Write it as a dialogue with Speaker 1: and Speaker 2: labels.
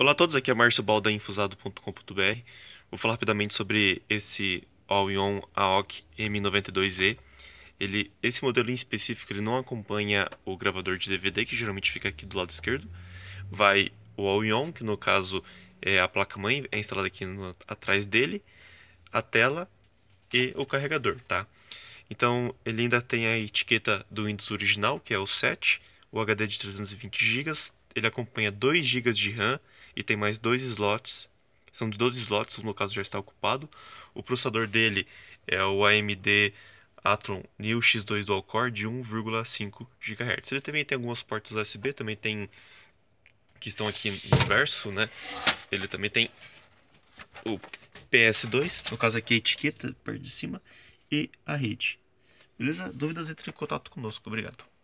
Speaker 1: Olá a todos, aqui é Márcio Balda, infusado.com.br. Vou falar rapidamente sobre esse all in one AOC M92E. Ele, esse modelo em específico ele não acompanha o gravador de DVD, que geralmente fica aqui do lado esquerdo. Vai o All-in-On, que no caso é a placa-mãe, é instalada aqui no, atrás dele, a tela e o carregador, tá? Então, ele ainda tem a etiqueta do Windows original, que é o 7, o HD de 320 GB, ele acompanha 2 GB de RAM e tem mais dois slots. São de 12 slots, um no caso já está ocupado. O processador dele é o AMD Athlon Neo X2 Dual Core de 1,5 GHz. Ele também tem algumas portas USB, também tem que estão aqui no verso, né? Ele também tem o PS2, no caso aqui a etiqueta parte de cima e a rede. Beleza? Dúvidas entre em contato conosco. Obrigado.